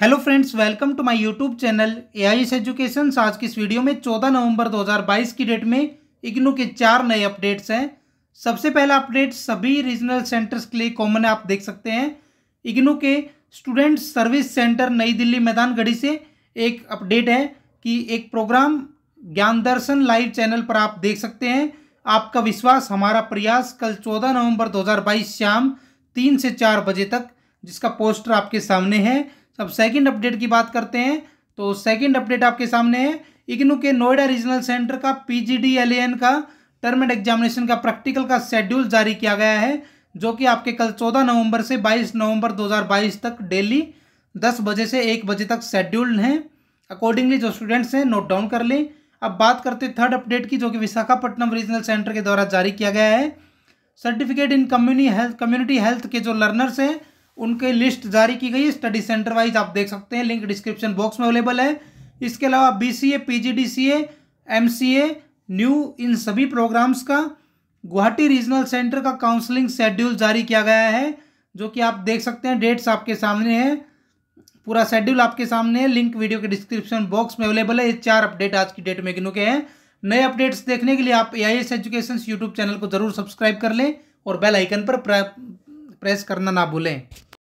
hello friends welcome to my YouTube channel A I S education आज की इस video में 14 नवंबर 2022 की डेट में इग्नू के चार नए अपडेट्स हैं सबसे पहला अपडेट सभी रीजनल सेंटर्स के लिए कॉमन है आप देख सकते हैं इग्नू के स्टूडेंट सर्विस सेंटर नई दिल्ली मैदान गढ़ी से एक अपडेट है कि एक प्रोग्राम ज्ञान दर्शन लाइव चैनल पर आप देख सकते हैं आपका विश्वास हमारा प्रयास कल चौदह नवम्बर दो शाम तीन से चार बजे तक जिसका पोस्टर आपके सामने है अब सेकंड अपडेट की बात करते हैं तो सेकंड अपडेट आपके सामने है इग्नू के नोएडा रीजनल सेंटर का पीजीडीएलएएन का टर्म एंड एग्जामिनेशन का प्रैक्टिकल का शेड्यूल जारी किया गया है जो कि आपके कल 14 नवंबर से 22 नवंबर 2022 तक डेली 10 बजे से 1 बजे तक शेड्यूल हैं अकॉर्डिंगली जो स्टूडेंट्स हैं नोट डाउन कर लें अब बात करते थर्ड अपडेट की जो कि विशाखापट्टनम रीजनल सेंटर के द्वारा जारी किया गया है certificate in community health community health के जो लर्नर्स हैं उनके लिस्ट जारी की गई है स्टडी सेंटर वाइज आप देख सकते हैं लिंक डिस्क्रिप्शन बॉक्स में अवेलेबल है इसके अलावा B C A P G D C A M C A new इन सभी प्रोग्राम्स का गुवाहाटी रीजनल सेंटर का काउंसलिंग शेड्यूल जारी किया गया है जो कि आप देख सकते हैं डेट्स आपके सामने है पूरा शेड्यूल आपके सामने है लिंक वीडियो के डिस्क्रिप्शन बॉक्स में अवेलेबल है ये चार अपडेट आज की डेट में गिनों के हैं नए अपडेट्स देखने के लिए आप A I S education YouTube channel को जरूर सब्सक्राइब कर लें और बेल आइकन पर प्रेस करना ना भूलें